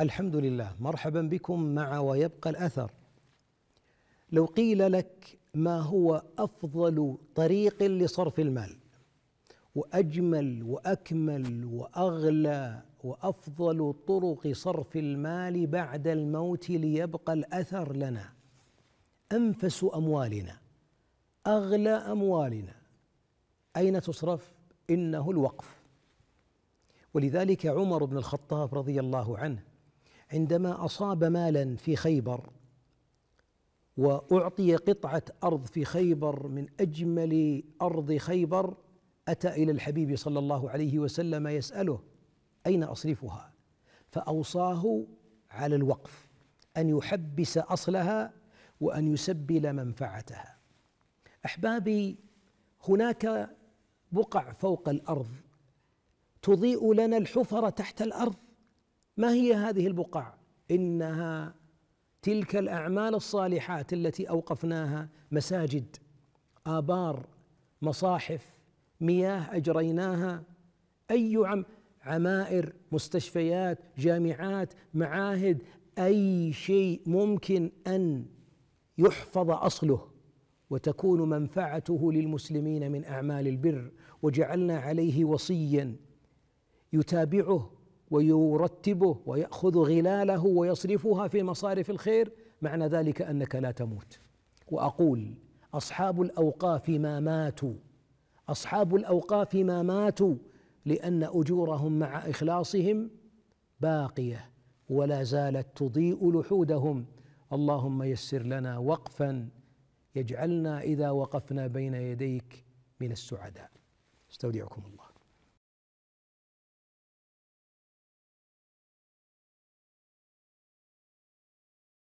الحمد لله مرحبا بكم مع ويبقى الاثر لو قيل لك ما هو افضل طريق لصرف المال واجمل واكمل واغلى وافضل طرق صرف المال بعد الموت ليبقى الاثر لنا انفس اموالنا اغلى اموالنا اين تصرف انه الوقف ولذلك عمر بن الخطاب رضي الله عنه عندما أصاب مالا في خيبر وأعطي قطعة أرض في خيبر من أجمل أرض خيبر أتى إلى الحبيب صلى الله عليه وسلم يسأله أين أصرفها؟ فأوصاه على الوقف أن يحبس أصلها وأن يسبل منفعتها أحبابي هناك بقع فوق الأرض تضيء لنا الحفر تحت الأرض ما هي هذه البقع انها تلك الاعمال الصالحات التي اوقفناها مساجد ابار مصاحف مياه اجريناها اي عم عمائر مستشفيات جامعات معاهد اي شيء ممكن ان يحفظ اصله وتكون منفعته للمسلمين من اعمال البر وجعلنا عليه وصيا يتابعه ويرتبه ويأخذ غلاله ويصرفها في مصارف الخير معنى ذلك أنك لا تموت وأقول أصحاب الأوقاف ما ماتوا أصحاب الأوقاف ما ماتوا لأن أجورهم مع إخلاصهم باقية ولا زالت تضيء لحودهم اللهم يسر لنا وقفا يجعلنا إذا وقفنا بين يديك من السعداء استودعكم الله